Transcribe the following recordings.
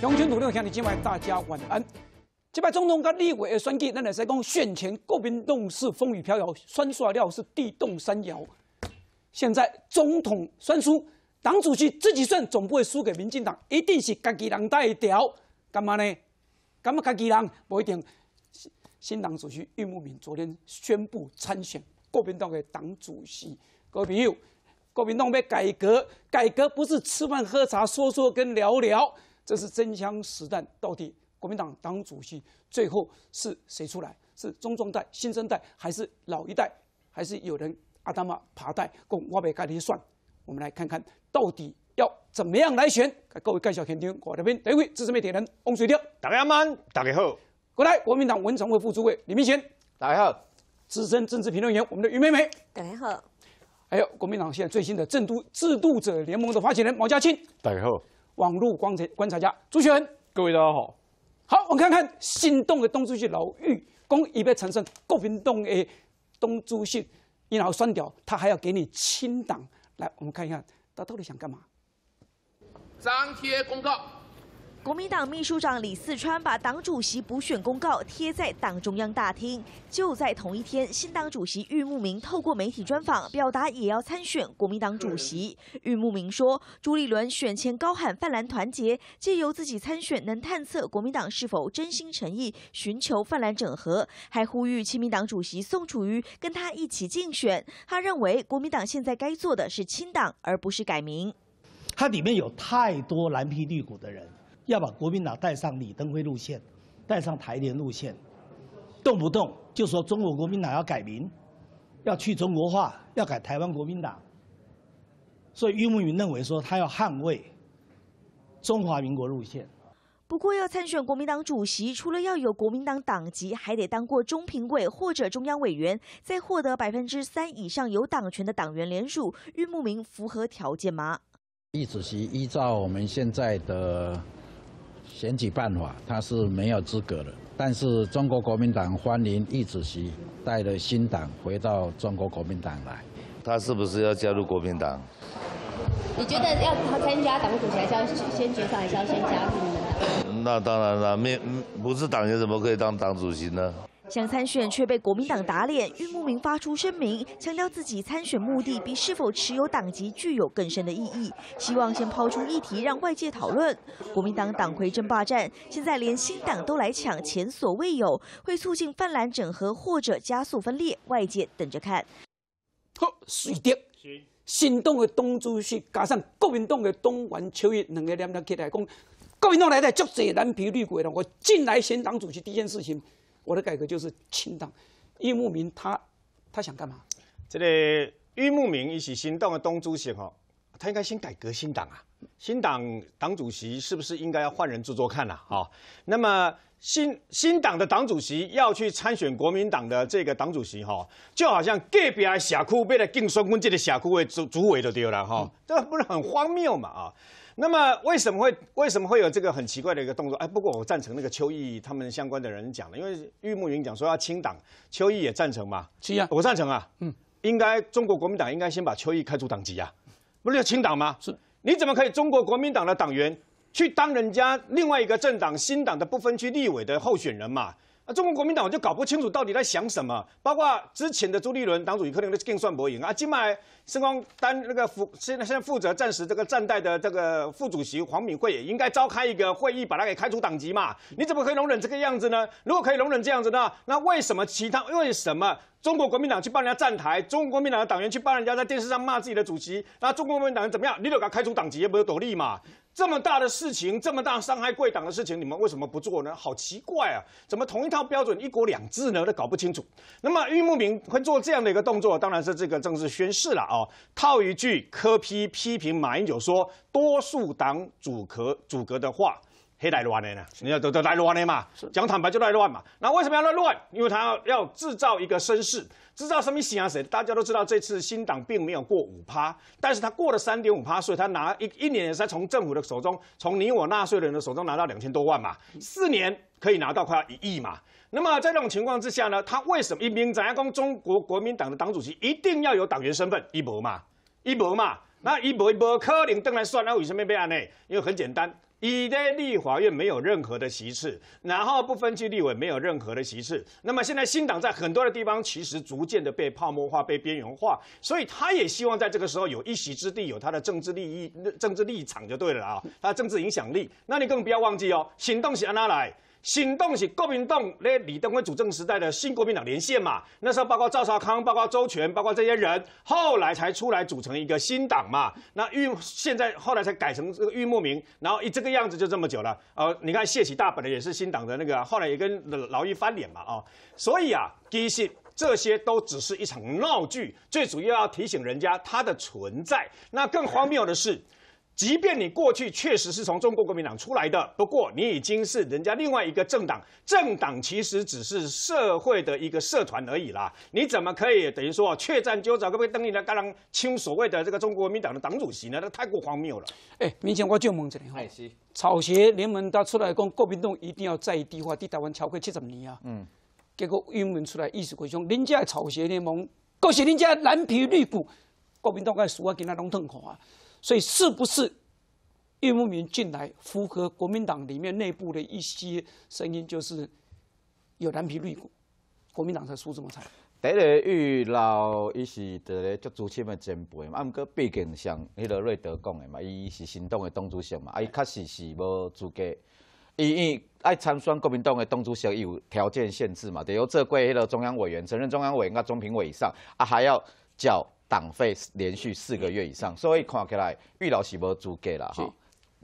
雄军努力向你敬拜，大家晚安。这摆总统跟立委的选举，咱两在讲选前，国民党是风雨飘摇，选出来是地动山摇。现在总统选输，党主席自己选总不会输给民进党，一定是家己人代表。干嘛呢？干嘛家己人不一定。新党主席郁慕明昨天宣布参选国民党的党主席。各位朋友，国民党要改革，改革不是吃饭喝茶说说跟聊聊。这是真枪实弹，到底国民党党主席最后是谁出来？是中壮代、新生代，还是老一代？还是有人阿达玛爬代共挖白盖的算？我们来看看到底要怎么样来选。各位盖小天听我的兵，等会资深媒体人翁水丁，大家好，大家好，过来国民党文传会副主委李明贤，大家好，资深政治评论员我们的于美美，大家好，还有国民党现在最新的正都制度者联盟的发起人毛家庆，大家好。网络观察观察家朱学恒，各位大家好，好，我们看看新动的东珠区老狱工已被陈升告屏东的东珠区一劳双掉，他还要给你清党，来，我们看一下他到底想干嘛？张贴公告。国民党秘书长李四川把党主席补选公告贴在党中央大厅。就在同一天，新党主席郁慕明透过媒体专访，表达也要参选国民党主席。郁慕明说：“朱立伦选前高喊泛蓝团结，借由自己参选，能探测国民党是否真心诚意寻求泛蓝整合，还呼吁亲民党主席宋楚瑜跟他一起竞选。他认为，国民党现在该做的是亲党，而不是改名。他里面有太多蓝皮绿骨的人。”要把国民党带上李登辉路线，带上台联路线，动不动就说中国国民党要改名，要去中国化，要改台湾国民党。所以郁慕明认为说他要捍卫中华民国路线。不过要参选国民党主席，除了要有国民党党籍，还得当过中评委或者中央委员，再获得百分之三以上有党权的党员联署，郁慕明符合条件吗？易主席依照我们现在的。选举办法，他是没有资格的。但是中国国民党欢迎易主席带了新党回到中国国民党来，他是不是要加入国民党？你觉得要参加党主席，还是要先决上，还是要先加入么？那当然了，没不是党员怎么可以当党主席呢？想参选却被国民党打脸，郁慕明发出声明，强调自己参选目的比是否持有党籍具有更深的意义，希望先抛出议题让外界讨论。国民党党魁争霸战，现在连新党都来抢，前所未有，会促进泛蓝整合或者加速分裂，外界等着看。好，水德，新党的党主席加上国民党的东元邱义两个两两起来讲，国民党来的足济蓝皮绿鬼了，我进来选党主席第一件事情。我的改革就是清党，玉木明他他想干嘛？这个玉木明一起行动的东珠省哦，他应该先改革新党啊，新党党主席是不是应该要换人做做看呐？哈，那么新新党的党主席要去参选国民党的这个党主席哈，就好像隔壁啊，社库为了竞选我这个社库的主主委就丢了哈，这不是很荒谬嘛？啊。那么为什么会为什么会有这个很奇怪的一个动作？哎，不过我赞成那个邱毅他们相关的人讲的，因为玉慕云讲说要清党，邱毅也赞成嘛？是啊，我赞成啊。嗯，应该中国国民党应该先把邱毅开除党籍啊，不是要清党吗？是，你怎么可以中国国民党的党员去当人家另外一个政党新党的不分区立委的候选人嘛？中国国民党我就搞不清楚到底在想什么，包括之前的朱立伦党主席可能都更算薄赢啊，今麦圣光丹那个负现在现在负责暂时这个战代的这个副主席黄敏惠也应该召开一个会议把他给开除党籍嘛，你怎么可以容忍这个样子呢？如果可以容忍这样子呢，那为什么其他为什么中国国民党去帮人家站台，中国国民党的党员去帮人家在电视上骂自己的主席，那中国国民党怎么样？你都他开除党籍，也不是斗笠嘛？这么大的事情，这么大伤害贵党的事情，你们为什么不做呢？好奇怪啊！怎么同一套标准一国两制呢？都搞不清楚。那么玉木明会做这样的一个动作，当然是这个政治宣誓了哦，套一句科批批评马英九说多数党阻隔阻隔的话，黑来乱的呢？你要都都来乱的嘛，讲坦白就乱乱嘛。那为什么要乱乱？因为他要要制造一个声势。知道什么意象？谁？大家都知道，这次新党并没有过五趴，但是他过了三点五趴，所以他拿一一年才从政府的手中，从你我纳税人的手中拿到两千多万嘛，四年可以拿到快要一亿嘛。那么在这种情况之下呢，他为什么民进党要供中国国民党的党主席一定要有党员身份？一博嘛，一博嘛，那一博一博柯林登来算，那为什么被案呢？因为很简单。以的立法院没有任何的席次，然后不分区立委没有任何的席次。那么现在新党在很多的地方其实逐渐的被泡沫化、被边缘化，所以他也希望在这个时候有一席之地，有他的政治利益、政治立场就对了啊，他的政治影响力。那你更不要忘记哦，行动是安哪来？新动是国民党咧，李登辉主政时代的新国民党连线嘛，那时候包括赵少康、包括周全、包括这些人，后来才出来组成一个新党嘛。那玉现在后来才改成这个玉木明，然后以这个样子就这么久了。呃，你看谢启大本来也是新党的那个，后来也跟劳逸翻脸嘛啊。所以啊，第一是这些都只是一场闹剧，最主要要提醒人家它的存在。那更荒谬的是。即便你过去确实是从中国国民党出来的，不过你已经是人家另外一个政党。政党其实只是社会的一个社团而已啦。你怎么可以等于说确占纠早，可不可以登你的纲领，清所谓的这个中国国民党的党主席呢？那太过荒谬了。哎，明进我就蒙着呢。哎，是草鞋联盟他出来讲国民党一定要再低化，地台湾超过七十年啊。嗯，结果英文出来意思就是讲，人家草鞋联盟，可是人家蓝皮绿骨，国民党该输啊，跟他拢痛苦啊。所以是不是叶慕明进来符合国民党里面内部的一些声音，就是有蓝皮绿骨，国民党才输这么惨。第一遇老伊是伫个足资深的前辈嘛，啊，唔过毕竟像迄个瑞德讲的嘛，伊是行动的党主席嘛，啊，伊确实是要资格。伊伊爱参选国民党的党主席，伊有条件限制嘛，得如做过迄个中央委员、承认中央委员、啊中评委以上，啊还要缴党费连续四个月以上，所以看起来玉老是无资格了哈，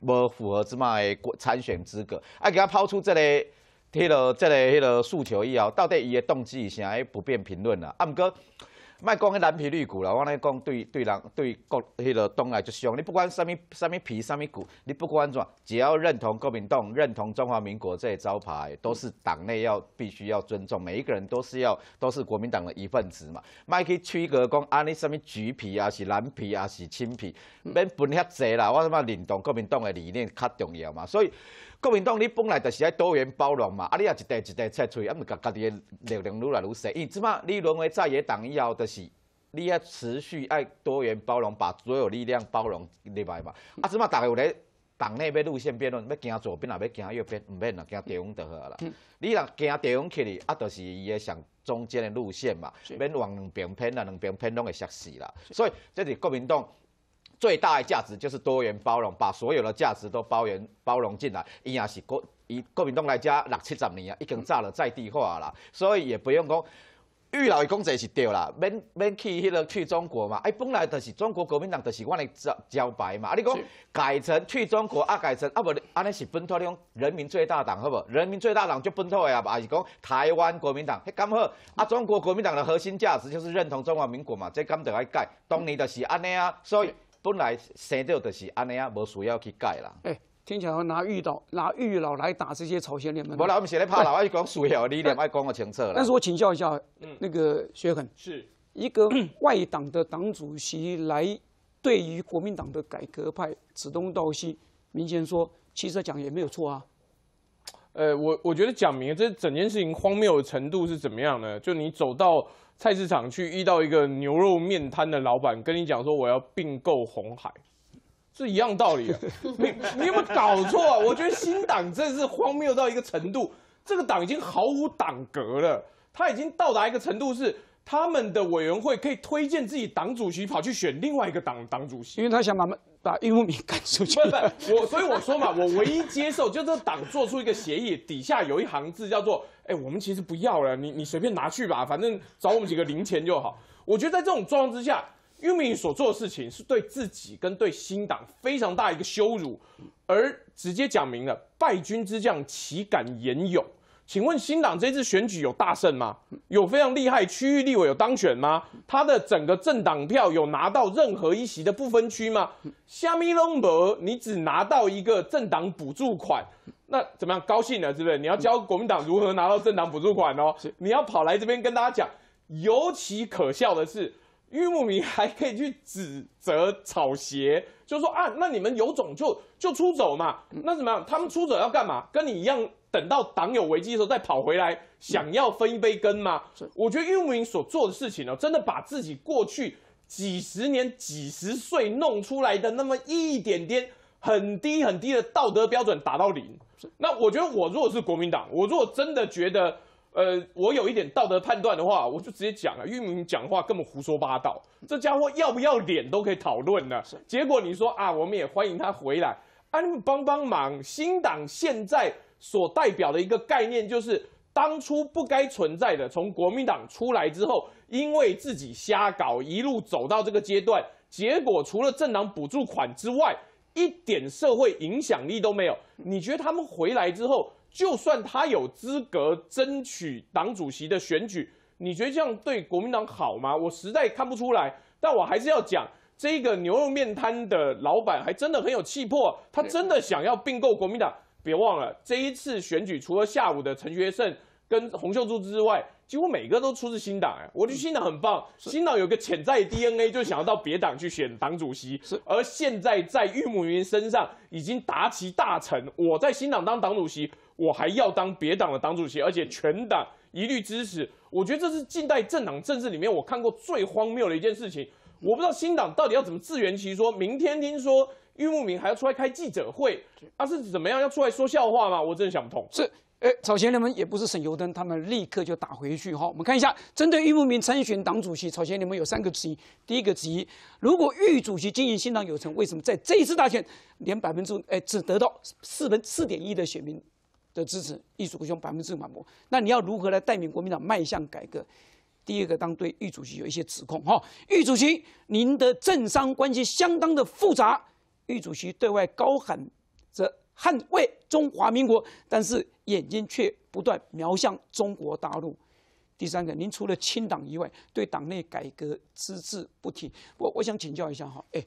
无符合之嘛的参选资格。啊，给他抛出这个、迄落这个、迄落诉求以后，到底伊的动机是啥？不便评论了。啊，唔过。卖讲个蓝皮绿骨了，我来讲对对人对国迄个党来就凶。你不管什么什么皮什么骨，你不管怎，只要认同国民党、认同中华民国这些招牌，都是党内要必须要尊重，每一个人都是要都是国民党的一份子嘛。卖去区隔讲阿你什么橘皮啊，是蓝皮啊，是青皮，免分遐济啦。我他妈认同国民党的理念较重要嘛，所以。国民党你本来就是爱多元包容嘛，啊，你也一代一带出去，啊，咪家家己的力量愈来愈细。伊即马你沦为在野党以后，就是你要持续爱多元包容，把所有力量包容入来嘛。啊，即马大家有咧党内要路线辩论，要行左边啊，要行右边，毋免啦，行地方就好啦。你若行地方去哩，啊，就是伊诶上中间的路线嘛，免往两边偏啦，两边偏拢会摔死啦。所以，即是国民党。最大的价值就是多元包容，把所有的价值都包容包容进来。伊也是国国国民党来加六七十年，啊，已经炸了在地化啦，所以也不用讲。玉老的讲这是对啦，免免去迄个去中国嘛。哎，本来就是中国国民党，就是我的招招牌嘛。啊，你讲改成去中国啊，改成啊不，安尼是本土的讲人民最大党，好不？好？人民最大党就本土的啊，也是讲台湾国民党。嘿，刚好啊，中国国民党的核心价值就是认同中华民国嘛。这刚在来改，当年就是安尼啊，所以。本来生就就是安尼啊，无需要去改啦。哎，听起来拿玉岛拿玉老来打这些朝鲜人们。无啦，我们是在怕老，外讲需要理念，爱讲个政策啦。但是我请教一下，那个薛恒，是一个 外党的党主席来对于国民党的改革派指东道西，明显说其实讲也没有错啊。呃，我我觉得讲明这整件事情荒谬的程度是怎么样呢？就你走到。菜市场去遇到一个牛肉面摊的老板，跟你讲说我要并购红海，是一样道理啊！你你有没有搞错啊？我觉得新党真是荒谬到一个程度，这个党已经毫无党格了，他已经到达一个程度是，他们的委员会可以推荐自己党主席跑去选另外一个党党主席，因为他想把门。把玉米赶出去！不不，我所以我说嘛，我唯一接受就是党做出一个协议，底下有一行字叫做“哎，我们其实不要了，你你随便拿去吧，反正找我们几个零钱就好。”我觉得在这种状况之下，玉米所做的事情是对自己跟对新党非常大一个羞辱，而直接讲明了败军之将岂敢言勇。请问新党这次选举有大胜吗？有非常厉害区域立委有当选吗？他的整个政党票有拿到任何一席的不分区吗？虾米龙博，你只拿到一个政党补助款，那怎么样？高兴了，是不是？你要教国民党如何拿到政党补助款哦。你要跑来这边跟大家讲，尤其可笑的是，玉木明还可以去指责草鞋，就说啊，那你们有种就就出走嘛？那怎么样？他们出走要干嘛？跟你一样。等到党有危机的时候，再跑回来想要分一杯羹吗？是，我觉得慕云所做的事情呢，真的把自己过去几十年几十岁弄出来的那么一点点很低很低的道德标准打到零。是，那我觉得我如果是国民党，我如果真的觉得，呃，我有一点道德判断的话，我就直接讲了，玉云讲话根本胡说八道，这家伙要不要脸都可以讨论了。是，结果你说啊，我们也欢迎他回来，啊，你们帮帮忙，新党现在。所代表的一个概念，就是当初不该存在的。从国民党出来之后，因为自己瞎搞，一路走到这个阶段，结果除了政党补助款之外，一点社会影响力都没有。你觉得他们回来之后，就算他有资格争取党主席的选举，你觉得这样对国民党好吗？我实在看不出来。但我还是要讲，这个牛肉面摊的老板还真的很有气魄，他真的想要并购国民党。别忘了，这一次选举除了下午的陈学胜跟洪秀柱之外，几乎每个都出自新党哎，我觉得新党很棒。新党有个潜在 DNA，就想要到别党去选党主席。是，而现在在玉木云身上已经达其大成。我在新党当党主席，我还要当别党的党主席，而且全党一律支持。我觉得这是近代政党政治里面我看过最荒谬的一件事情。我不知道新党到底要怎么自圆其说。明天听说。玉慕明还要出来开记者会，他是怎么样要出来说笑话吗？我真的想不通。是，哎，朝鲜联盟也不是省油灯，他们立刻就打回去哈。我们看一下，针对玉慕明参选党主席，朝鲜联盟有三个质疑。第一个质疑，如果玉主席经营新党有成，为什么在这一次大选连百分之哎只得到四分四点一的选民的支持，一主国兄百分之满点五？那你要如何来带领国民党迈向改革？第二个，当对玉主席有一些指控哈，玉主席您的政商关系相当的复杂。俞主席对外高喊着捍卫中华民国，但是眼睛却不断瞄向中国大陆。第三个，您除了亲党以外，对党内改革只字不提。我我想请教一下哈，哎，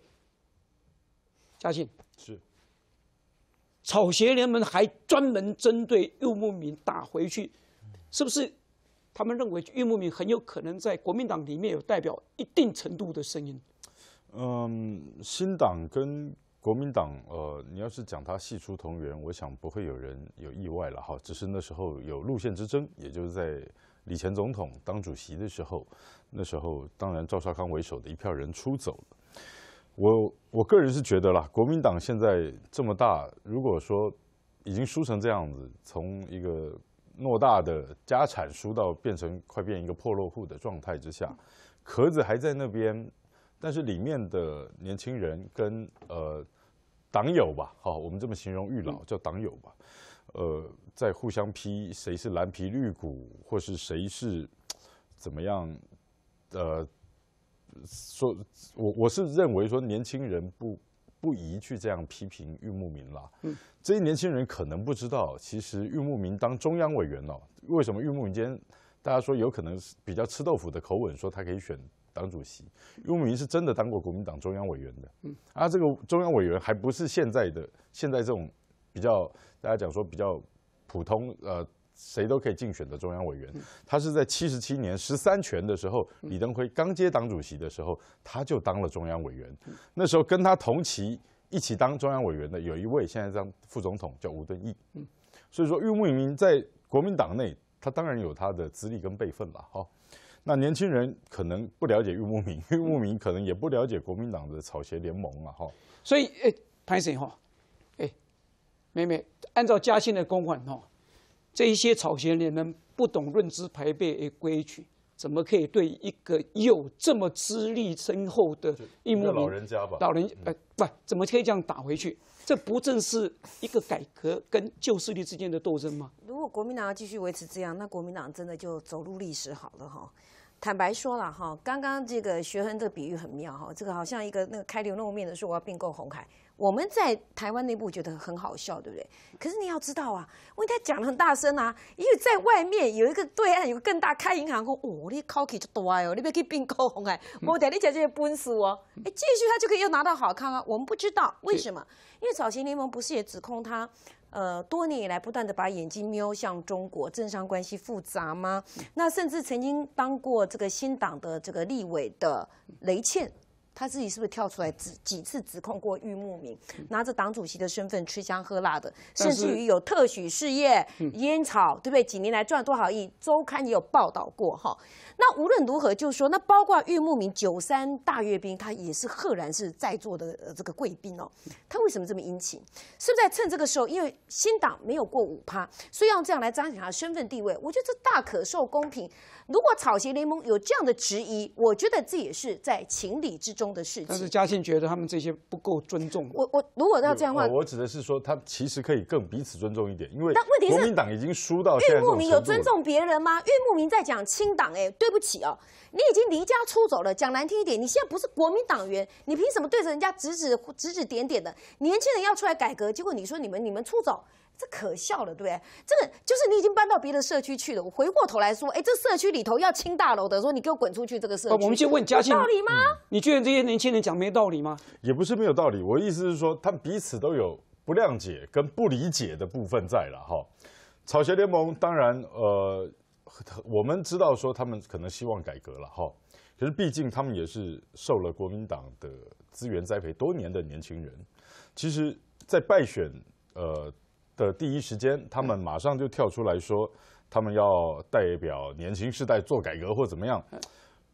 嘉庆是草鞋联盟还专门针对右牧民打回去，是不是？他们认为右牧民很有可能在国民党里面有代表一定程度的声音。嗯，新党跟。国民党，呃，你要是讲他系出同源，我想不会有人有意外了哈。只是那时候有路线之争，也就是在李前总统当主席的时候，那时候当然赵少康为首的一票人出走了。我我个人是觉得啦，国民党现在这么大，如果说已经输成这样子，从一个偌大的家产输到变成快变一个破落户的状态之下，壳子还在那边。但是里面的年轻人跟呃党友吧，好，我们这么形容玉老叫党友吧，呃，在互相批谁是蓝皮绿骨，或是谁是怎么样？呃，说，我我是认为说年轻人不不宜去这样批评玉木明了。嗯，这些年轻人可能不知道，其实玉木明当中央委员了。为什么玉木明今天？大家说有可能是比较吃豆腐的口吻，说他可以选党主席，慕明是真的当过国民党中央委员的。嗯，啊，这个中央委员还不是现在的现在这种比较大家讲说比较普通呃谁都可以竞选的中央委员，他是在七十七年十三权的时候，李登辉刚接党主席的时候，他就当了中央委员。那时候跟他同期一起当中央委员的有一位现在当副总统叫吴敦义。嗯，所以说郁慕明在国民党内。他当然有他的资历跟辈分了哈。那年轻人可能不了解玉木明，玉木明可能也不了解国民党的草鞋联盟啊，哈。所以，哎，潘森哈，哎，妹妹，按照嘉兴的公款哈，这一些草鞋人不懂认知排辈的规矩，怎么可以对一个有这么资历深厚的玉木明老人家吧？老人，哎，不，怎么可以这样打回去？这不正是一个改革跟旧势力之间的斗争吗？如果国民党继续维持这样，那国民党真的就走入历史好了哈。坦白说了哈，刚刚这个学亨这个比喻很妙哈，这个好像一个那个开流肉面的说我要并购红海，我们在台湾内部觉得很好笑，对不对？可是你要知道啊，我他讲的很大声啊，因为在外面有一个对岸有更大开银行，哦，你口气就大哦，你不要去并购红海，我带你讲这些本事哦，哎，继续他就可以又拿到好康啊。我们不知道为什么，因为草根联盟不是也指控他？呃，多年以来不断的把眼睛瞄向中国，政商关系复杂吗？那甚至曾经当过这个新党的这个立委的雷倩。他自己是不是跳出来指几次指控过玉木明，拿着党主席的身份吃香喝辣的，甚至于有特许事业烟草，对不对？几年来赚了多少亿？周刊也有报道过哈。那无论如何，就是说，那包括玉木明九三大阅兵，他也是赫然是在座的这个贵宾哦。他为什么这么殷勤？是不是在趁这个时候，因为新党没有过五趴，所以要这样来彰显他的身份地位？我觉得这大可受公平。如果草鞋联盟有这样的质疑，我觉得这也是在情理之中。但是嘉庆觉得他们这些不够尊重。我我如果要这样的话，我指的是说，他其实可以更彼此尊重一点。因为问题国民党已经输到。玉牧民有尊重别人吗？玉牧民在讲清党，哎，对不起哦，你已经离家出走了。讲难听一点，你现在不是国民党员，你凭什么对着人家指指指指点点的？年轻人要出来改革，结果你说你们你们出走。这可笑了，对不对？这个就是你已经搬到别的社区去了。我回过头来说，哎，这社区里头要清大楼的，说你给我滚出去这个社区。我们先问嘉庆，道理吗？你觉得这些年轻人讲没道理吗？也不是没有道理。我的意思是说，他们彼此都有不谅解跟不理解的部分在了哈。草鞋联盟当然呃，我们知道说他们可能希望改革了哈，可是毕竟他们也是受了国民党的资源栽培多年的年轻人，其实，在败选呃。的第一时间，他们马上就跳出来说，他们要代表年轻世代做改革或怎么样。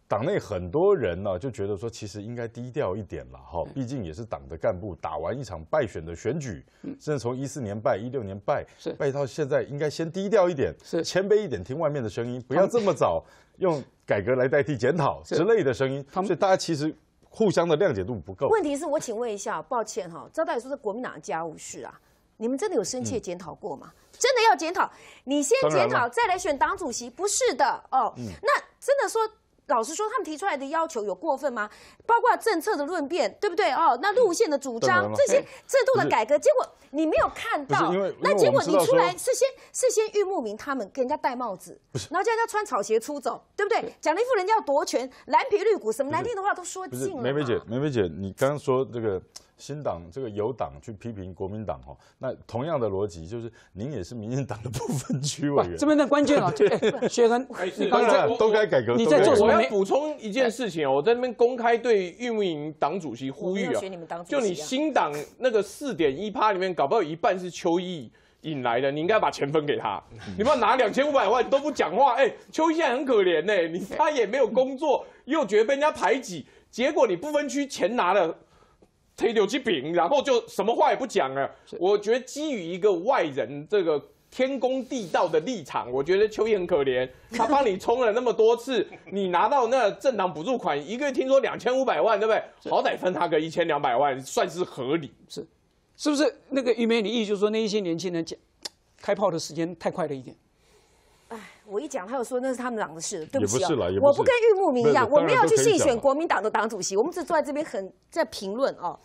党内很多人呢就觉得说，其实应该低调一点了哈，毕竟也是党的干部，打完一场败选的选举，甚至从一四年败，一六年败，败到现在，应该先低调一点，谦卑一点，听外面的声音，不要这么早 用改革来代替检讨之类的声音。所以大家其实互相的谅解度不够。问题是我请问一下，抱歉哈，赵大爷说这国民党家务事啊。你们真的有深切检讨过吗？真的要检讨，你先检讨再来选党主席，不是的哦。那真的说，老实说，他们提出来的要求有过分吗？包括政策的论辩，对不对？哦，那路线的主张，这些制度的改革，结果你没有看到。那结果你出来是先是先玉木明他们给人家戴帽子，然后叫人家穿草鞋出走，对不对？讲了一副人家要夺权，蓝皮绿骨什么难听的话都说尽了。梅梅姐，梅梅姐，你刚刚说这个。新党这个有党去批评国民党哈，那同样的逻辑就是，您也是民进党的部分区委员。这边的关键啊，薛恩，刚才都该改革。你在做什么？我要补充一件事情哦，我在那边公开对运营党主席呼吁啊，就你新党那个四点一趴里面，搞不好一半是邱毅引来的，你应该把钱分给他。你不要拿两千五百万都不讲话，哎，邱毅现在很可怜呢，你他也没有工作，又觉得被人家排挤，结果你不分区钱拿了。推牛气饼，然后就什么话也不讲了。我觉得基于一个外人这个天公地道的立场，我觉得秋叶很可怜。他帮你充了那么多次，你拿到那政党补助款，一个月听说两千五百万，对不对？好歹分他个一千两百万，算是合理，是是不是？那个玉梅，你意思就是说，那一些年轻人讲开炮的时间太快了一点。我一讲，他又说那是他们党的事，对不起啊，我不跟玉木明一样，我没有去竞选国民党的党主席，我们只坐在这边很在评论哦。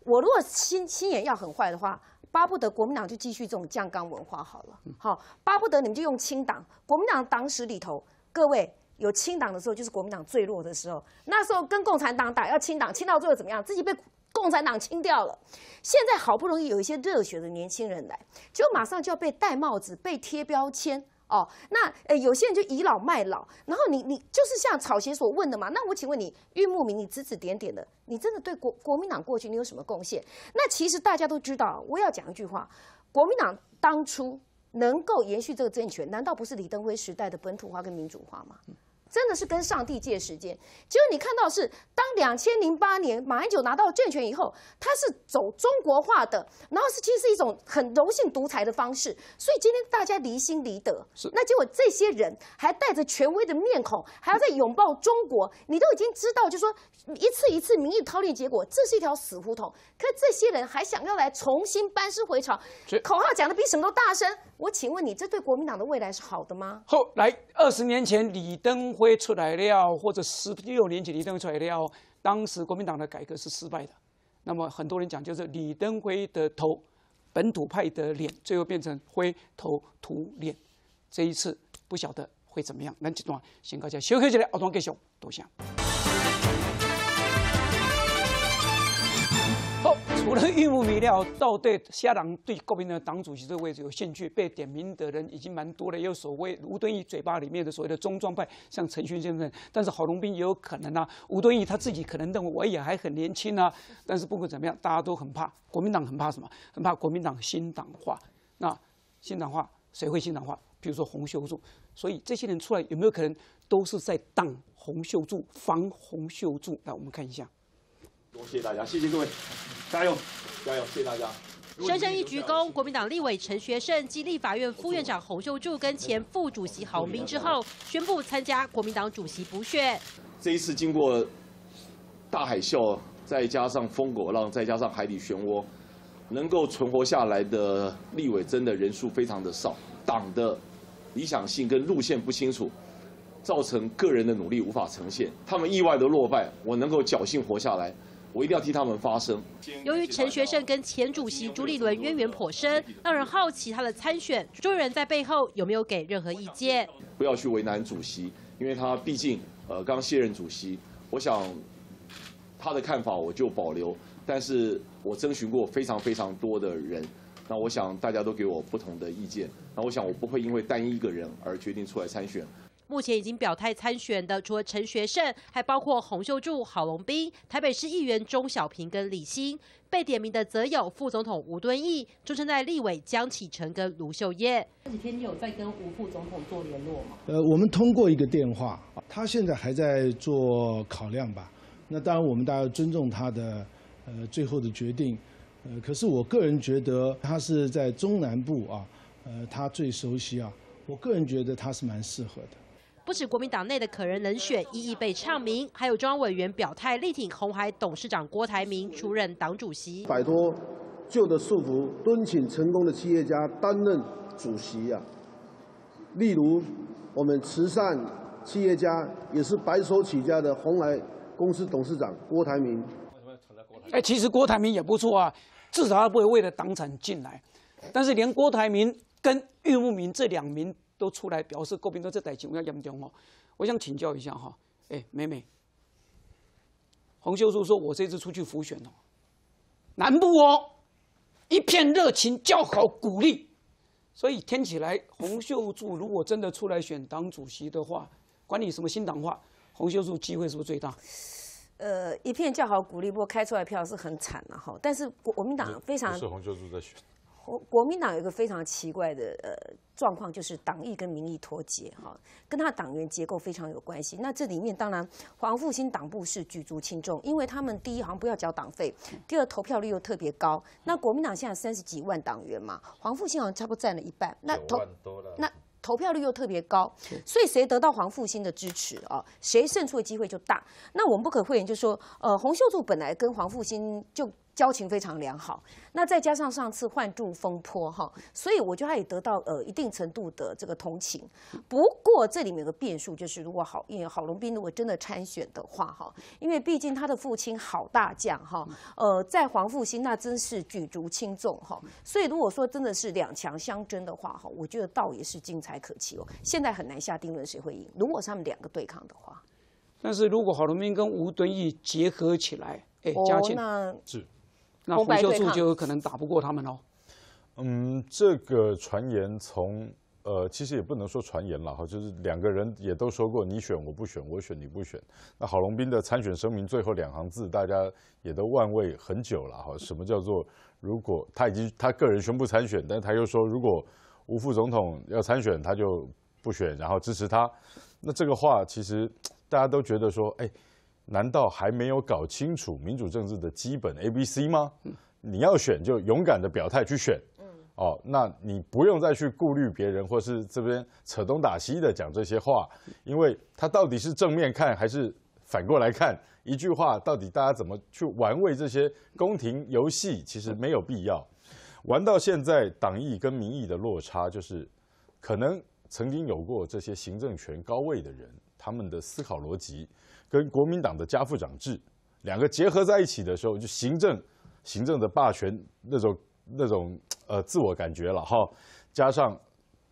我如果心心眼要很坏的话，巴不得国民党就继续这种酱缸文化好了，好，巴不得你们就用清党。国民党党史里头，各位有清党的时候，就是国民党最弱的时候，那时候跟共产党打要清党，清到最后怎么样？自己被共产党清掉了。现在好不容易有一些热血的年轻人来，就马上就要被戴帽子，被贴标签。哦，那呃，有些人就倚老卖老，然后你你就是像草鞋所问的嘛，那我请问你，玉木明，你指指点点的，你真的对国国民党过去你有什么贡献？那其实大家都知道，我要讲一句话，国民党当初能够延续这个政权，难道不是李登辉时代的本土化跟民主化吗？真的是跟上帝借时间，结果你看到是当两千零八年马英九拿到政权以后，他是走中国化的，然后是其实是一种很柔性独裁的方式，所以今天大家离心离德。是，那结果这些人还带着权威的面孔，还要在拥抱中国，你都已经知道，就说一次一次民意操练，结果这是一条死胡同。可这些人还想要来重新班师回朝，口号讲的比什么都大声。我请问你，这对国民党的未来是好的吗？后来二十年前李登辉。出来了，或者十六年前李登辉出来了，当时国民党的改革是失败的，那么很多人讲就是李登辉的头，本土派的脸，最后变成灰头土脸，这一次不晓得会怎么样。能起东啊，先告家休息起来，奥东多想。除了玉木明料，到对下党对国民党的党主席这个位置有兴趣，被点名的人已经蛮多了。有所谓吴敦义嘴巴里面的所谓的中壮派，像陈勋先生，但是郝龙斌也有可能啊。吴敦义他自己可能认为我也还很年轻啊，但是不管怎么样，大家都很怕国民党，很怕什么？很怕国民党新党化。那新党化谁会新党化？比如说洪秀柱。所以这些人出来有没有可能都是在挡洪秀柱防洪秀柱？来，我们看一下。多谢大家，谢谢各位，加油，加油！谢谢大家。深深一鞠躬，国民党立委陈学圣及立法院副院长洪秀柱跟前副主席郝明之后宣布参加国民党主席补选。这一次经过大海啸，再加上风狗浪，再加上海底漩涡，能够存活下来的立委真的人数非常的少。党的理想性跟路线不清楚，造成个人的努力无法呈现。他们意外的落败，我能够侥幸活下来。我一定要替他们发声。由于陈学圣跟前主席朱立伦渊源颇深，让人好奇他的参选，朱立伦在背后有没有给任何意见？不要去为难主席，因为他毕竟呃刚卸任主席。我想他的看法我就保留，但是我征询过非常非常多的人，那我想大家都给我不同的意见，那我想我不会因为单一个人而决定出来参选。目前已经表态参选的，除了陈学胜，还包括洪秀柱、郝龙斌、台北市议员钟小平跟李欣。被点名的则有副总统吴敦义、中正在立委江启臣跟卢秀燕。这几天你有在跟吴副总统做联络吗？呃，我们通过一个电话，他现在还在做考量吧。那当然，我们大家尊重他的呃最后的决定。呃，可是我个人觉得，他是在中南部啊，呃，他最熟悉啊，我个人觉得他是蛮适合的。不止国民党内的可人能选一一被唱名，还有中央委员表态力挺红海董事长郭台铭出任党主席，摆脱旧的束缚，敦请成功的企业家担任主席啊。例如，我们慈善企业家也是白手起家的红海公司董事长郭台铭。哎，其实郭台铭也不错啊，至少他不会为了党产进来。但是连郭台铭跟玉木明这两名。都出来表示，国民党这代情我要严重哦。我想请教一下哈，哎，美美，洪秀柱说，我这次出去浮选了，南部哦，一片热情叫好鼓励，所以听起来洪秀柱如果真的出来选党主席的话，管你什么新党化，洪秀柱机会是不是最大？呃，一片叫好鼓励，不过开出来票是很惨了哈。但是国民党非常是洪秀柱在选。国民党有一个非常奇怪的呃状况，就是党意跟民意脱节哈，跟他党员结构非常有关系。那这里面当然黄复兴党部是举足轻重，因为他们第一好像不要交党费，第二投票率又特别高。那国民党现在三十几万党员嘛，黄复兴好像差不多占了一半，那投那投票率又特别高，所以谁得到黄复兴的支持啊，谁胜出的机会就大。那我们不可讳言，就说呃洪秀柱本来跟黄复兴就。交情非常良好，那再加上上次换住风波哈，所以我觉得他也得到呃一定程度的这个同情。不过这里面有个变数，就是如果郝应郝龙斌如果真的参选的话哈，因为毕竟他的父亲郝大将哈，呃在黄复兴那真是举足轻重哈。所以如果说真的是两强相争的话哈，我觉得倒也是精彩可期哦。现在很难下定论谁会赢，如果他们两个对抗的话。但是如果郝龙斌跟吴敦义结合起来，哎，庆、强是。那洪秀柱就有可能打不过他们喽。嗯，这个传言从呃，其实也不能说传言了哈，就是两个人也都说过，你选我不选，我选你不选。那郝龙斌的参选声明最后两行字，大家也都万位很久了哈。什么叫做如果他已经他个人宣布参选，但他又说如果吴副总统要参选，他就不选，然后支持他。那这个话其实大家都觉得说，哎。难道还没有搞清楚民主政治的基本 A B C 吗？嗯，你要选就勇敢的表态去选，嗯，哦，那你不用再去顾虑别人或是这边扯东打西的讲这些话，因为他到底是正面看还是反过来看，一句话到底大家怎么去玩味这些宫廷游戏，其实没有必要。玩到现在，党意跟民意的落差就是，可能曾经有过这些行政权高位的人。他们的思考逻辑，跟国民党的家父长制，两个结合在一起的时候，就行政、行政的霸权那种、那种呃自我感觉了哈。加上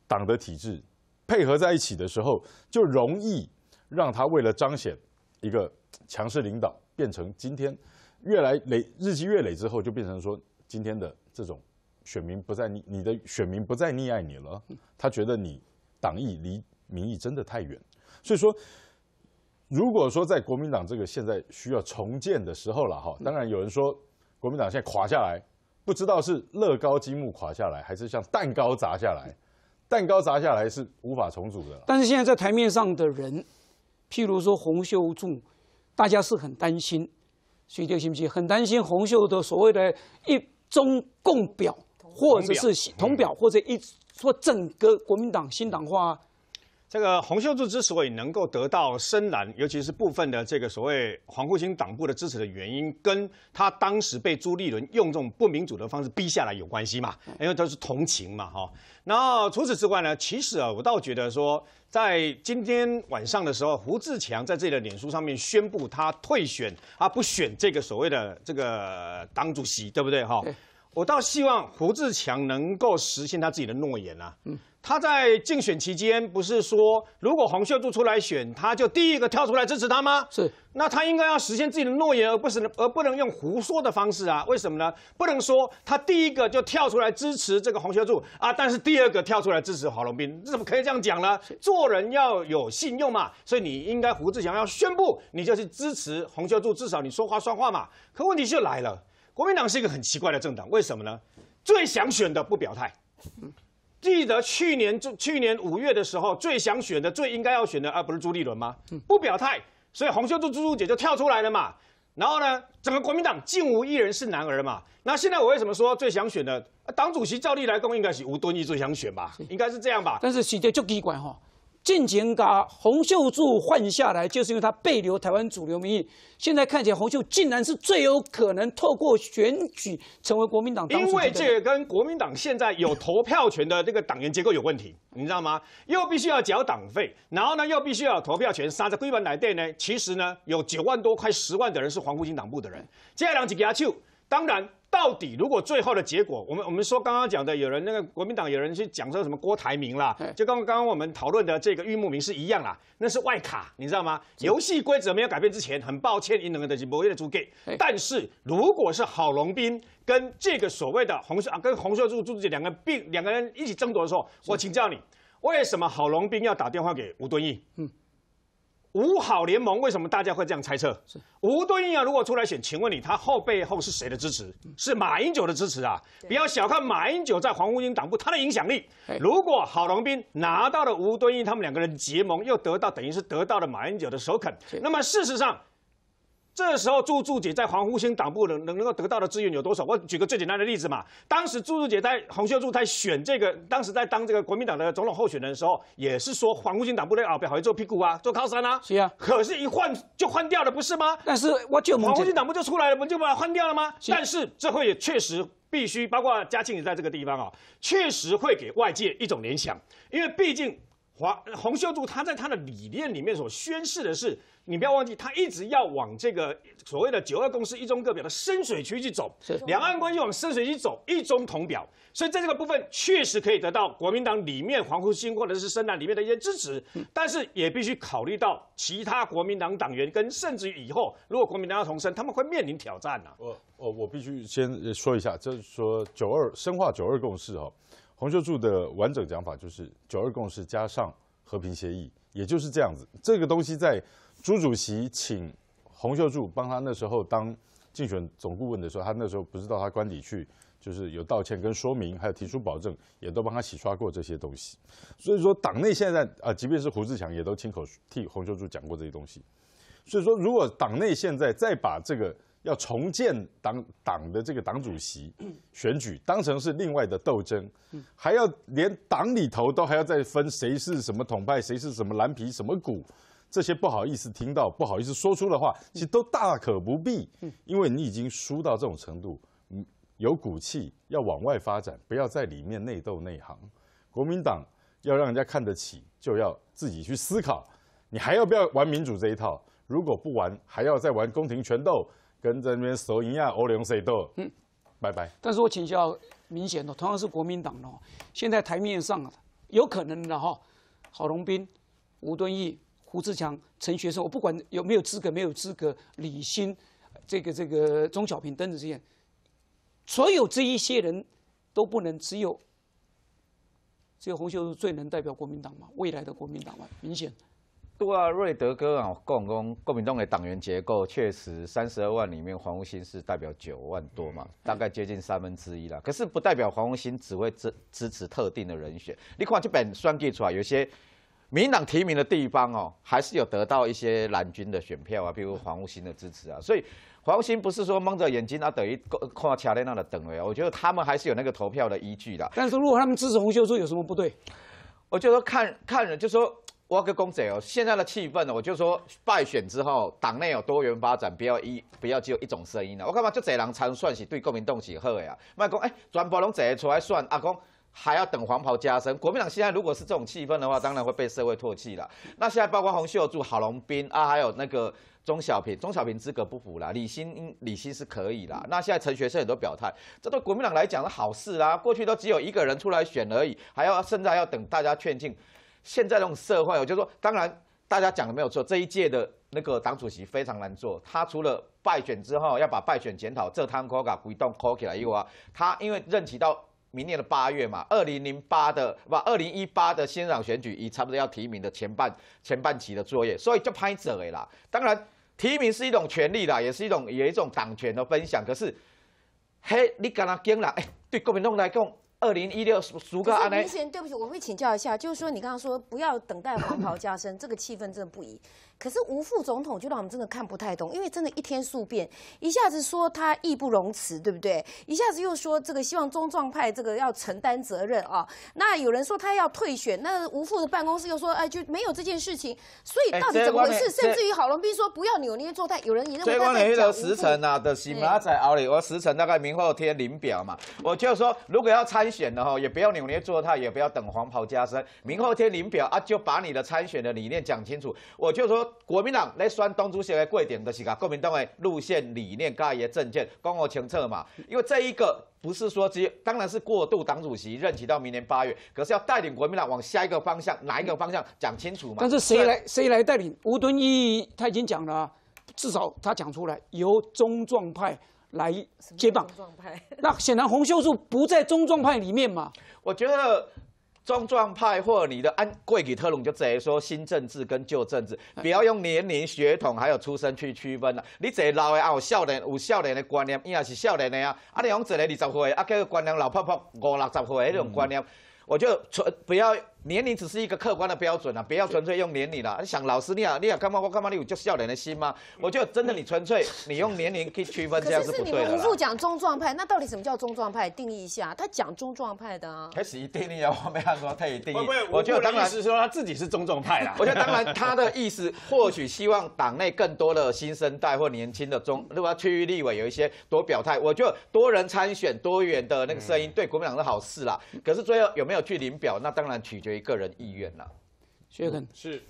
党的体制配合在一起的时候，就容易让他为了彰显一个强势领导，变成今天越来累日积月累之后，就变成说今天的这种选民不再你你的选民不再溺爱你了，他觉得你党意离民意真的太远。所以说，如果说在国民党这个现在需要重建的时候了哈，当然有人说国民党现在垮下来，不知道是乐高积木垮下来，还是像蛋糕砸下来，蛋糕砸下来是无法重组的。但是现在在台面上的人，譬如说洪秀柱，大家是很担心，所以这个信不信？很担心洪秀的所谓的一中共表，或者是同表，或者一说整个国民党新党化。这个洪秀柱之所以能够得到深蓝，尤其是部分的这个所谓黄复兴党部的支持的原因，跟他当时被朱立伦用这种不民主的方式逼下来有关系嘛？因为他是同情嘛，哈。然后除此之外呢，其实啊，我倒觉得说，在今天晚上的时候，胡志强在自己的脸书上面宣布他退选，他不选这个所谓的这个党主席，对不对哈？我倒希望胡志强能够实现他自己的诺言啊。他在竞选期间不是说，如果洪秀柱出来选，他就第一个跳出来支持他吗？是，那他应该要实现自己的诺言，而不是而不能用胡说的方式啊？为什么呢？不能说他第一个就跳出来支持这个洪秀柱啊，但是第二个跳出来支持黄龙斌，怎么可以这样讲呢？做人要有信用嘛，所以你应该胡志强要宣布，你就去支持洪秀柱，至少你说话算话嘛。可问题就来了，国民党是一个很奇怪的政党，为什么呢？最想选的不表态。记得去年就去年五月的时候，最想选的、最应该要选的啊，不是朱立伦吗？不表态，所以洪秀柱、朱朱姐就跳出来了嘛。然后呢，整个国民党竟无一人是男儿嘛。那现在我为什么说最想选的党主席，赵例来公应该是吴敦义最想选吧？应该是这样吧？但是时间就奇怪哈。近前把洪秀柱换下来，就是因为他背留台湾主流民意。现在看起来，洪秀竟然是最有可能透过选举成为国民党。因为这跟国民党现在有投票权的这个党员结构有问题，你知道吗？又必须要缴党费，然后呢又必须要有投票权。杀在归本来对呢，其实呢有九万多快十万的人是黄国军党部的人。接下来一只去，当然。到底如果最后的结果，我们我们说刚刚讲的，有人那个国民党有人去讲说什么郭台铭啦，就刚刚刚我们讨论的这个玉慕明是一样啦，那是外卡，你知道吗？游戏规则没有改变之前，很抱歉，你能个能去不会意做 gay？但是如果是郝龙斌跟这个所谓的洪秀啊，跟洪秀柱朱志杰两个并两个人一起争夺的时候，我请教你，为什么郝龙斌要打电话给吴敦义？吴好联盟为什么大家会这样猜测？吴敦义啊，如果出来选，请问你他后背后是谁的支持？是马英九的支持啊！不要小看马英九在黄鸿英党部他的影响力。如果郝龙斌拿到了吴敦义，他们两个人结盟，又得到等于是得到了马英九的首肯，那么事实上。这时候，朱柱姐在黄复兴党部能能能够得到的资源有多少？我举个最简单的例子嘛。当时朱柱姐在洪秀柱在选这个，当时在当这个国民党的总统候选人的时候，也是说黄复兴党部的啊，表思做屁股啊，做靠山啊。是啊。可是，一换就换掉了，不是吗？但是，我就黄复兴党部就出来了，不就把它换掉了吗？但是，这会也确实必须，包括嘉庆也在这个地方啊，确实会给外界一种联想，因为毕竟。华洪秀柱他在他的理念里面所宣示的是，你不要忘记，他一直要往这个所谓的九二共识一中各表的深水区去走。两岸关系往深水区走，一中同表，所以在这个部分确实可以得到国民党里面黄复兴或者是深蓝里面的一些支持，但是也必须考虑到其他国民党党员跟甚至于以后如果国民党要重生，他们会面临挑战呐。我我我必须先说一下，就是说九二深化九二共识哈。洪秀柱的完整讲法就是“九二共识”加上和平协议，也就是这样子。这个东西在朱主席请洪秀柱帮他那时候当竞选总顾问的时候，他那时候不是到他官邸去，就是有道歉跟说明，还有提出保证，也都帮他洗刷过这些东西。所以说，党内现在啊，即便是胡志强，也都亲口替洪秀柱讲过这些东西。所以说，如果党内现在再把这个，要重建党党的这个党主席选举当成是另外的斗争，还要连党里头都还要再分谁是什么统派，谁是什么蓝皮什么骨，这些不好意思听到、不好意思说出的话，其实都大可不必。因为你已经输到这种程度，嗯，有骨气要往外发展，不要在里面内斗内行。国民党要让人家看得起，就要自己去思考，你还要不要玩民主这一套？如果不玩，还要再玩宫廷权斗。跟这边手一样，欧龙谁多？嗯，拜拜。但是我请教明显的，同样是国民党的，现在台面上有可能的哈，郝龙斌、吴敦义、胡志强、陈学圣，我不管有没有资格，没有资格，李新，这个这个钟小平、等子些，所有这一些人都不能只有只有洪秀柱最能代表国民党嘛？未来的国民党嘛？明显。瑞德哥啊，共共国民党的党员结构确实三十二万里面，黄鸿星是代表九万多嘛，大概接近三分之一啦。可是不代表黄鸿星只会支支持特定的人选。你看这本算计出来，有些民党提名的地方哦，还是有得到一些蓝军的选票啊，比如黄鸿星的支持啊。所以黄鸿星不是说蒙着眼睛啊，等于靠卡列娜的等位。我觉得他们还是有那个投票的依据的。但是如果他们支持洪秀柱，有什么不对？我就说看看人，就说。我个公仔哦！现在的气氛呢？我就说败选之后，党内有多元发展，不要一不要只有一种声音了。我干嘛这人狼才算起对国民党起合呀？麦讲哎，全部拢贼出来算，阿公还要等黄袍加身。国民党现在如果是这种气氛的话，当然会被社会唾弃了。那现在包括洪秀柱、郝龙斌啊，还有那个钟小平，钟小平资格不符啦，李欣李欣是可以啦。那现在陈学圣也都表态，这对国民党来讲是好事啦。过去都只有一个人出来选而已，还要现在还要等大家劝进。现在这种社会，我就说，当然大家讲的没有错。这一届的那个党主席非常难做，他除了败选之后要把败选检讨，这 call 卡推动 call 起来以外，他因为任期到明年的八月嘛，二零零八的不，二零一八的新党选举，以差不多要提名的前半前半期的作业，所以就拍了啦。当然提名是一种权利啦，也是一种有一种党权的分享。可是，嘿，你敢拿枪啦？哎，对国民党来讲。二零一六属属个案呢？是，对不起，我会请教一下，就是说，你刚刚说不要等待黄袍加身，这个气氛真的不宜。可是吴副总统就让我们真的看不太懂，因为真的一天数变，一下子说他义不容辞，对不对？一下子又说这个希望中壮派这个要承担责任啊。那有人说他要退选，那吴副的办公室又说，哎，就没有这件事情。所以到底怎么回事？甚至于郝龙斌说不要扭捏作态。有人也认为。最光点是时辰啊的洗马仔奥利，我时辰大概明后天临表嘛。我就说，如果要猜。参选的哈，也不要扭捏作态，也不要等黄袍加身。明后天领表啊，就把你的参选的理念讲清楚。我就说国民党来选东主席来贵点的是个国民党诶，路线理念、纲爷政见、公我政策嘛。因为这一个不是说只，当然是过渡党主席任期到明年八月，可是要带领国民党往下一个方向，哪一个方向讲清楚嘛？但是谁来谁来带领？吴敦义他已经讲了，至少他讲出来，由中壮派。来接棒，那显然洪秀柱不在中壮派里面嘛。我觉得中壮派或你的安贵给特隆就直接说新政治跟旧政治，不要用年龄、血统还有出身去区分了。你这老的呀，有少年，有少年的观念伊也是少年的呀。啊，你讲只个二十岁，啊，叫观念老泡泡五六十岁的那种观念，我就不要。年龄只是一个客观的标准啊，不要纯粹用年龄啦。想老师你好，你好干嘛？我干嘛？你有就笑脸的心吗？我就真的你纯粹你用年龄可以区分，这样是不对的。可是你们吴富讲中壮派，那到底什么叫中壮派？定义一下。他讲中壮派的啊。开始一定义啊，我没他说他也定义。我就当然是说他自己是中壮派啦。我觉得当然他的意思，或许希望党内更多的新生代或年轻的中，果要区域立委有一些多表态，我就多人参选多元的那个声音，对国民党是好事啦。可是最后有没有去领表，那当然取决。为个人意愿了，徐肯是。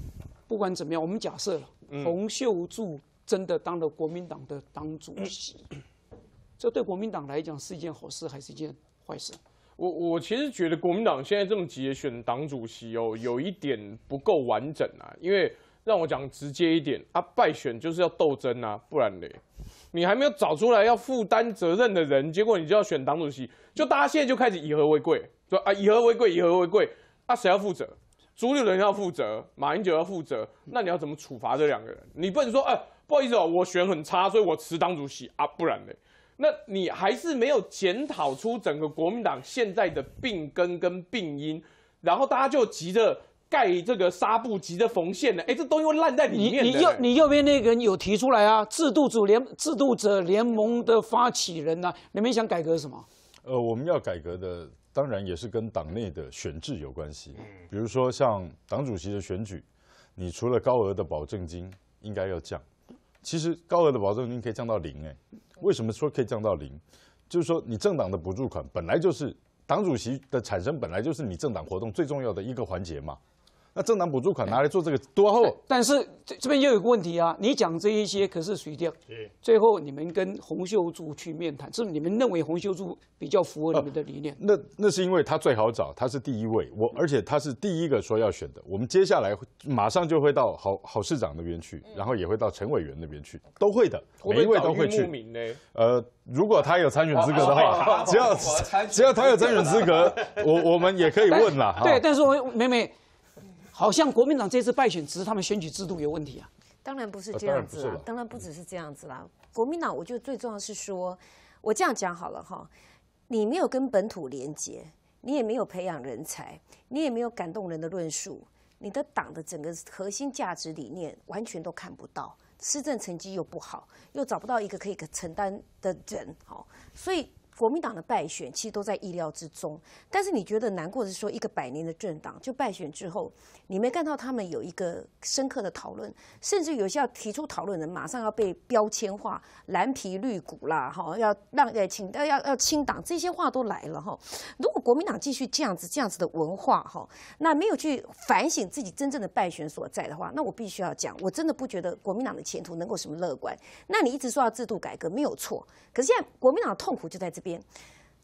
不管怎么样，我们假设洪秀柱真的当了国民党的党主席，这对国民党来讲是一件好事，还是一件坏事？我我其实觉得国民党现在这么急选党主席哦，有一点不够完整啊。因为让我讲直接一点，啊败选就是要斗争啊，不然嘞，你还没有找出来要负担责任的人，结果你就要选党主席，就大家现在就开始以和为贵，说啊以和为贵，以和为贵。那谁要负责？主理人要负责，马英九要负责。那你要怎么处罚这两个人？你不能说，哎，不好意思哦，我选很差，所以我辞当主席啊，不然呢？那你还是没有检讨出整个国民党现在的病根跟病因，然后大家就急着盖这个纱布、急着缝线呢？哎，这东西烂在里面。你你右你右边那个人有提出来啊？制度组联制度者联盟的发起人呐，你们想改革什么？呃，我们要改革的。当然也是跟党内的选制有关系，比如说像党主席的选举，你除了高额的保证金，应该要降，其实高额的保证金可以降到零哎，为什么说可以降到零？就是说你政党的补助款本来就是党主席的产生本来就是你政党活动最重要的一个环节嘛。那政党补助款拿来做这个多好？但是这这边又有个问题啊！你讲这一些可是谁掉？最后你们跟洪秀柱去面谈，是你们认为洪秀柱比较符合你们的理念？那那是因为他最好找，他是第一位，我而且他是第一个说要选的。我们接下来马上就会到郝郝市长那边去，然后也会到陈委员那边去，都会的，每一位都会去。呃，如果他有参选资格的话，只要只要他有参选资格，我我们也可以问了。对，但是我每每。好像国民党这次败选，只是他们选举制度有问题啊？当然不是这样子，当然不只是这样子啦。国民党，我觉得最重要是说，我这样讲好了哈，你没有跟本土连接，你也没有培养人才，你也没有感动人的论述，你的党的整个核心价值理念完全都看不到，施政成绩又不好，又找不到一个可以承担的人，好，所以。国民党的败选其实都在意料之中，但是你觉得难过的是说，一个百年的政党就败选之后，你没看到他们有一个深刻的讨论，甚至有些要提出讨论的人马上要被标签化，蓝皮绿骨啦，哈，要让在请要要清党，这些话都来了哈。如果国民党继续这样子这样子的文化哈，那没有去反省自己真正的败选所在的话，那我必须要讲，我真的不觉得国民党的前途能够什么乐观。那你一直说要制度改革没有错，可是现在国民党的痛苦就在这。边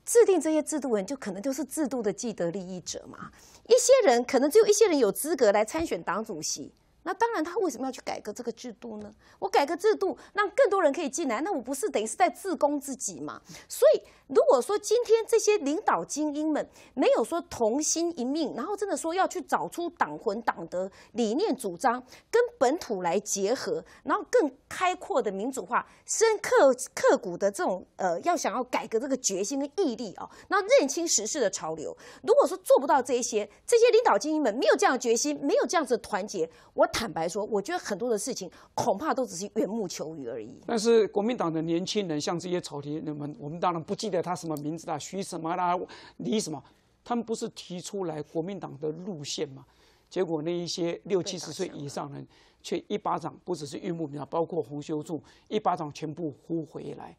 制定这些制度的人，就可能就是制度的既得利益者嘛。一些人可能只有一些人有资格来参选党主席，那当然他为什么要去改革这个制度呢？我改革制度，让更多人可以进来，那我不是等于是在自攻自己嘛？所以。如果说今天这些领导精英们没有说同心一命，然后真的说要去找出党魂、党的理念、主张跟本土来结合，然后更开阔的民主化、深刻刻骨的这种呃，要想要改革这个决心跟毅力哦，那认清时事的潮流。如果说做不到这些，这些领导精英们没有这样决心，没有这样子团结，我坦白说，我觉得很多的事情恐怕都只是缘木求鱼而已。但是国民党的年轻人，像这些草廷人们，我们当然不记得。他什么名字啊？徐什么啦？李什么？他们不是提出来国民党的路线嘛？结果那一些六七十岁以上人，却一巴掌，不只是玉木苗，包括洪修柱，一巴掌全部呼回来。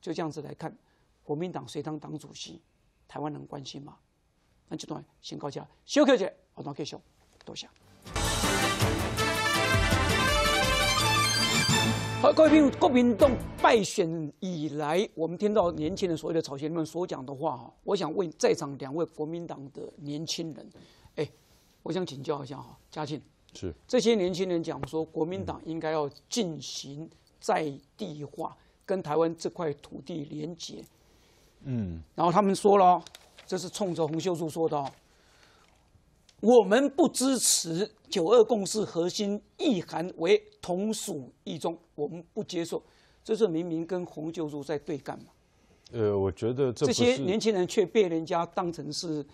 就这样子来看，国民党谁当党主席？台湾人关心吗？那这段先告下，休克姐，我可以休，多谢。好，各位朋友，国民党败选以来，我们听到年轻人所谓的鲜人们所讲的话哈，我想问在场两位国民党的年轻人，哎，我想请教一下哈，嘉庆是这些年轻人讲说国民党应该要进行在地化，跟台湾这块土地连结，嗯，然后他们说了，这是冲着洪秀柱说的。我们不支持九二共识核心意涵为同属一中，我们不接受。这是明明跟洪秀柱在对干嘛？呃，我觉得这些年轻人却被人家当成是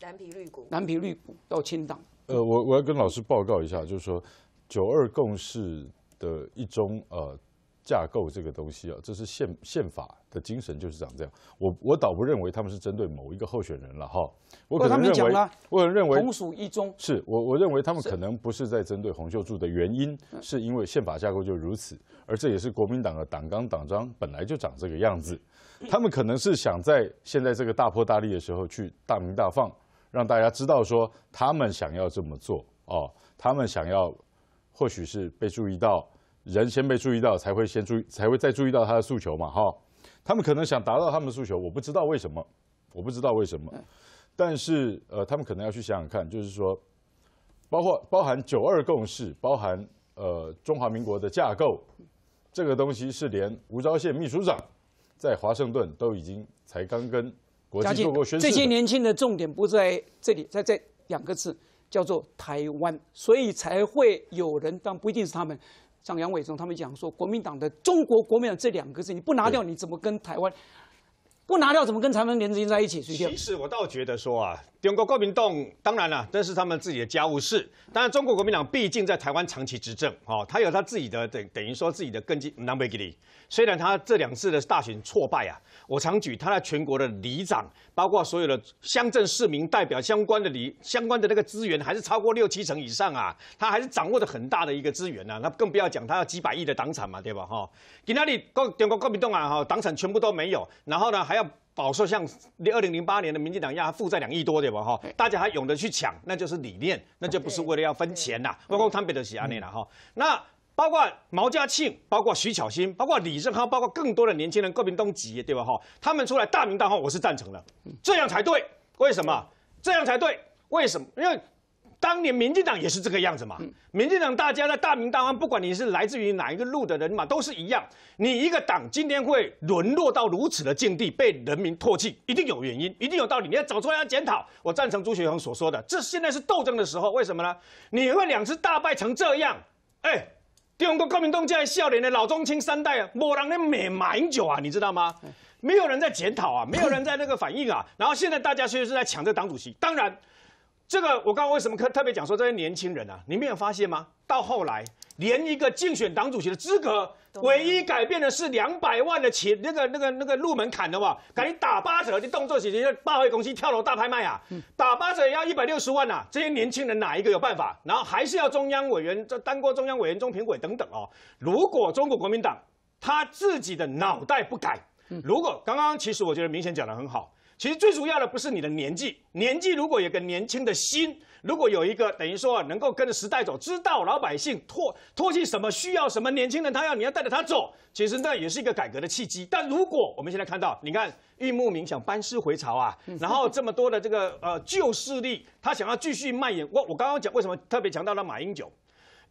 蓝皮绿股，蓝皮绿股到清党。呃，我我要跟老师报告一下，就是说九二共识的一中呃。架构这个东西啊，这是宪宪法的精神，就是长这样。我我倒不认为他们是针对某一个候选人了哈。我可能认为，我可能认为同属一中，是，我我认为他们可能不是在针对洪秀柱的原因，是因为宪法架构就如此。而这也是国民党的党纲党章本来就长这个样子。他们可能是想在现在这个大破大立的时候去大鸣大放，让大家知道说他们想要这么做哦，他们想要或许是被注意到。人先被注意到，才会先注意，才会再注意到他的诉求嘛，哈，他们可能想达到他们的诉求，我不知道为什么，我不知道为什么，但是呃，他们可能要去想想看，就是说，包括包含九二共识，包含呃中华民国的架构，这个东西是连吴钊燮秘书长在华盛顿都已经才刚跟国际做过宣这些年轻的重点不在这里，在这两个字叫做台湾，所以才会有人，但不一定是他们。像杨伟忠他们讲说，国民党的“中国国民党”这两个字你不拿掉，你怎么跟台湾不拿掉，怎么跟台湾连在一起？其实我倒觉得说啊。中国国民党当然了，这是他们自己的家务事。当然，中国国民党毕竟在台湾长期执政，哦，他有他自己的，等等于说自己的根基。南北给你？虽然他这两次的大选挫败啊，我常举他在全国的里长，包括所有的乡镇市民代表相关的里相关的那个资源，还是超过六七成以上啊，他还是掌握的很大的一个资源呐。那更不要讲他要几百亿的党产嘛，对吧？哈，给哪里？国中国国民党啊，哈，党产全部都没有，然后呢，还要。饱受像二零零八年的民进党一样负债两亿多对吧？哈？大家还勇着去抢，那就是理念，那就不是为了要分钱呐。包括他彼得、喜安内啦哈，那包括毛家庆、包括徐巧芯、包括李正康、包括更多的年轻人、各民东急对吧？哈？他们出来大名大号，我是赞成的，这样才对。为什么？这样才对。为什么？因为。当年民进党也是这个样子嘛？民进党大家在大明大方，不管你是来自于哪一个路的人嘛，都是一样。你一个党今天会沦落到如此的境地，被人民唾弃，一定有原因，一定有道理。你要找出来检讨。我赞成朱学恒所说的，这现在是斗争的时候。为什么呢？你会两次大败成这样？哎，第二个高明东这在笑脸的老中青三代啊，没人能美英久啊，你知道吗？没有人在检讨啊，没有人在那个反应啊。然后现在大家确实是在抢这党主席，当然。这个我刚刚为什么特特别讲说这些年轻人啊？你没有发现吗？到后来连一个竞选党主席的资格，唯一改变的是两百万的钱，那个那个那个入门槛的话，赶紧打八折的动作，姐接八位公司跳楼大拍卖啊！打八折也要一百六十万呐，这些年轻人哪一个有办法？然后还是要中央委员，这当过中央委员中评委等等哦。如果中国国民党他自己的脑袋不改，如果刚刚其实我觉得明显讲得很好。其实最主要的不是你的年纪，年纪如果有个年轻的心，如果有一个等于说能够跟着时代走，知道老百姓唾唾弃什么，需要什么，年轻人他要，你要带着他走，其实那也是一个改革的契机。但如果我们现在看到，你看玉木明想班师回朝啊，然后这么多的这个呃旧势力，他想要继续蔓延。我我刚刚讲为什么特别强调了马英九，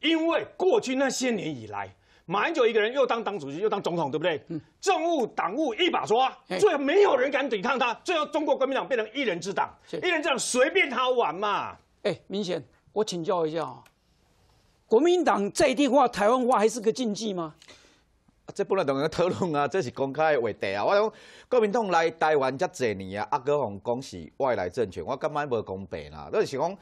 因为过去那些年以来。马英九一个人又当党主席又当总统，对不对？政务党务一把抓，最后没有人敢抵抗他。最后，中国国民党变成一人之党，一人之党随便他玩嘛。哎，明显，我请教一下啊，国民党在地化、台湾化还是个禁忌吗？这不能同人讨论啊，这是公开的话题啊。我讲国民党来台湾才几年啊，阿哥讲讲是外来政权，我刚买无公平啦，都是讲。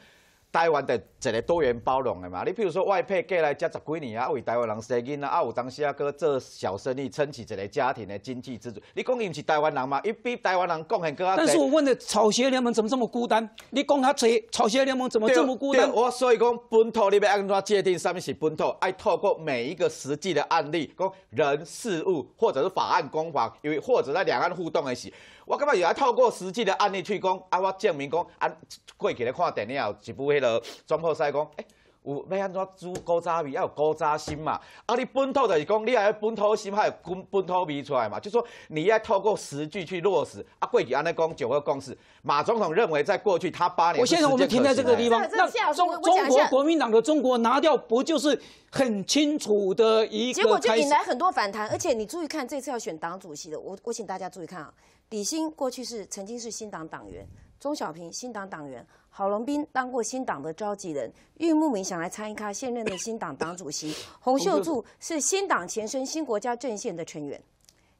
台湾的一个多元包容的嘛，你比如说外派过来才十几年啊，为台湾人生囡啊，啊，有当时啊哥做小生意撑起一个家庭的经济支柱。你讲伊毋是台湾人嘛，伊比台湾人贡献更加。但是我问的草鞋联盟怎么这么孤单？你讲他做草鞋联盟怎么这么孤单？我所以讲本土，你别按那界定上面是本土，爱透过每一个实际的案例，讲人事物或者是法案公法，因为或者在两岸互动的时。我感觉也要透过实际的案例去讲，啊，我证明讲，啊，过去咧看电影有一部迄落《庄破西》讲，哎，有要安怎煮古早味，要有古早心嘛？啊，你本土就是讲，你还要本土心，还有本本土味出来嘛？就说你要透过实际去落实。啊，过去安尼讲九个共识，马总统认为，在过去他八年，我现在我们停在这个地方。那中中国国民党的中国拿掉，不就是很清楚的一个结果，就引来很多反弹。而且你注意看，这次要选党主席的，我我请大家注意看啊。李欣过去是曾经是新党党员，钟小平新党党员，郝龙斌当过新党的召集人，郁慕明想来参与他现任的新党党主席 洪秀柱是新党前身新国家政线的成员，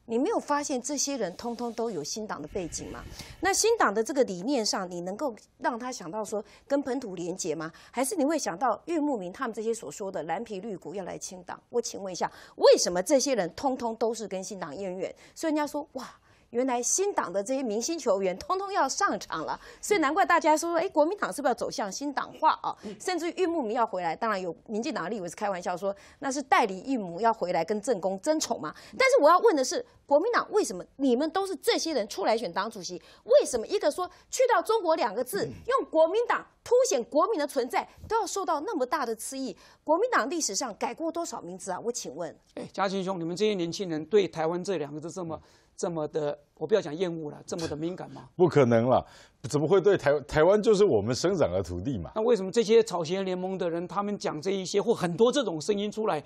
你没有发现这些人通通都有新党的背景吗？那新党的这个理念上，你能够让他想到说跟本土连结吗？还是你会想到郁慕明他们这些所说的蓝皮绿骨要来清党？我请问一下，为什么这些人通通都是跟新党渊源？所以人家说哇。原来新党的这些明星球员通通要上场了，所以难怪大家说，哎，国民党是不是要走向新党化啊？甚至于玉木要回来，当然有民进党，立委是开玩笑说，那是代理玉木要回来跟正宫争宠嘛？但是我要问的是，国民党为什么你们都是这些人出来选党主席？为什么一个说去到中国两个字，用国民党凸显国民的存在，都要受到那么大的刺激？国民党历史上改过多少名字啊？我请问，哎，嘉庆兄，你们这些年轻人对台湾这两个字这么？这么的，我不要讲厌恶了，这么的敏感吗？不可能了，怎么会对台？台湾就是我们生长的土地嘛。那为什么这些草鞋联盟的人，他们讲这一些或很多这种声音出来，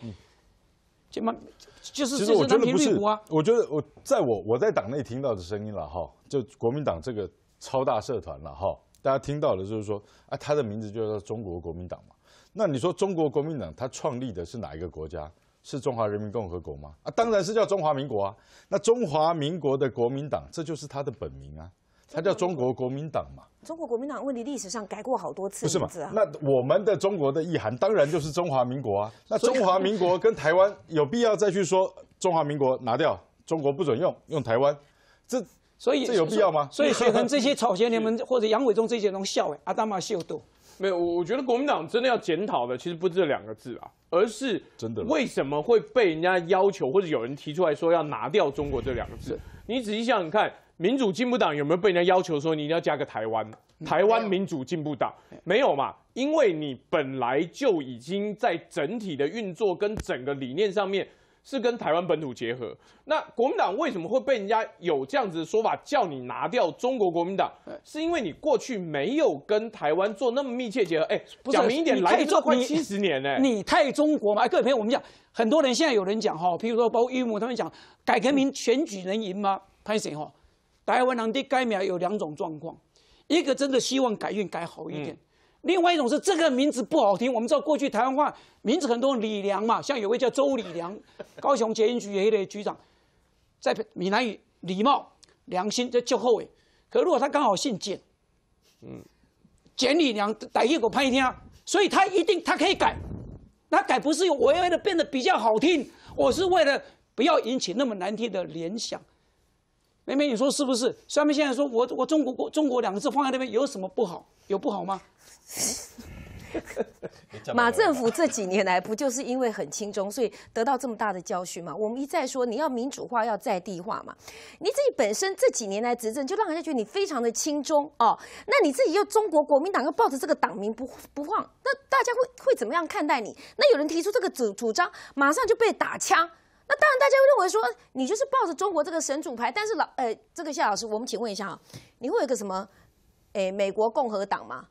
就嘛，就是其实我觉得不是啊。我觉得我在我我在党内听到的声音了哈，就国民党这个超大社团了哈，大家听到的就是说啊，他的名字就叫中国国民党嘛。那你说中国国民党他创立的是哪一个国家？是中华人民共和国吗？啊，当然是叫中华民国啊。那中华民国的国民党，这就是他的本名啊，他叫中国国民党嘛。中国国民党问题历史上改过好多次不是吗？那我们的中国的意涵当然就是中华民国啊。那中华民国跟台湾有必要再去说中华民国拿掉，中国不准用，用台湾，这所以这有必要吗？所以选成这些草鞋，联盟或者杨伟忠这些都笑哎，阿达玛秀都。没有，我我觉得国民党真的要检讨的，其实不是这两个字啊，而是真的为什么会被人家要求，或者有人提出来说要拿掉“中国”这两个字？你仔细想想看，民主进步党有没有被人家要求说你一定要加个“台湾”？台湾民主进步党没有嘛？因为你本来就已经在整体的运作跟整个理念上面。是跟台湾本土结合，那国民党为什么会被人家有这样子的说法，叫你拿掉中国国民党？是因为你过去没有跟台湾做那么密切结合。哎，讲明一点，来你做快七十年呢，你太中国嘛？哎，各位朋友，我们讲很多人现在有人讲哈，譬如说包括玉木他们讲，改革民选举能赢吗？潘神哈，台湾人对改民有两种状况，一个真的希望改运改好一点。另外一种是这个名字不好听，我们知道过去台湾话名字很多李良嘛，像有位叫周李良，高雄捷运局黑的局长，在闽南语，礼貌、良心在最后尾，可如果他刚好姓简，嗯，简李良歹一果拍一天，所以他一定他可以改，他改不是我为了变得比较好听，我是为了不要引起那么难听的联想。妹妹，你说是不是？下面现在说我，我中国国中国两个字放在那边有什么不好？有不好吗？马政府这几年来不就是因为很轻中，所以得到这么大的教训吗？我们一再说你要民主化，要在地化嘛。你自己本身这几年来执政，就让人家觉得你非常的轻中哦。那你自己又中国国民党又抱着这个党名不不放，那大家会会怎么样看待你？那有人提出这个主主张，马上就被打枪。那当然，大家会认为说，你就是抱着中国这个神主牌。但是老，呃，这个夏老师，我们请问一下，你会有一个什么，诶，美国共和党吗？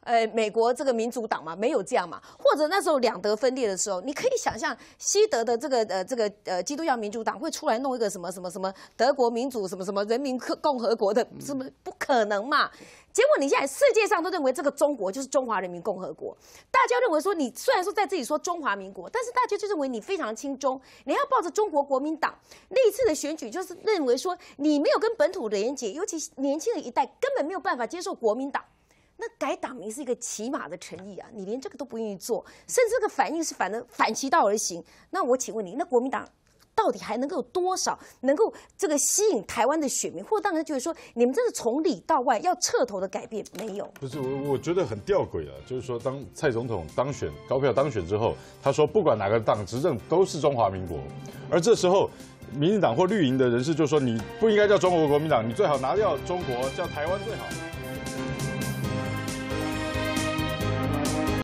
呃，美国这个民主党嘛，没有这样嘛。或者那时候两德分裂的时候，你可以想象西德的这个呃这个呃基督教民主党会出来弄一个什么什么什么德国民主什么什么人民共和国的，是不是不可能嘛？结果你现在世界上都认为这个中国就是中华人民共和国，大家认为说你虽然说在这里说中华民国，但是大家就认为你非常亲中，你要抱着中国国民党。那一次的选举就是认为说你没有跟本土连接，尤其年轻的一代根本没有办法接受国民党。那改党名是一个起码的诚意啊！你连这个都不愿意做，甚至这个反应是反的反其道而行。那我请问你，那国民党到底还能够有多少能够这个吸引台湾的选民？或当然就是说，你们真的从里到外要彻头的改变没有？不是我，我觉得很吊诡啊。就是说，当蔡总统当选高票当选之后，他说不管哪个党执政都是中华民国。而这时候，民进党或绿营的人士就说，你不应该叫中国国民党，你最好拿掉中国，叫台湾最好。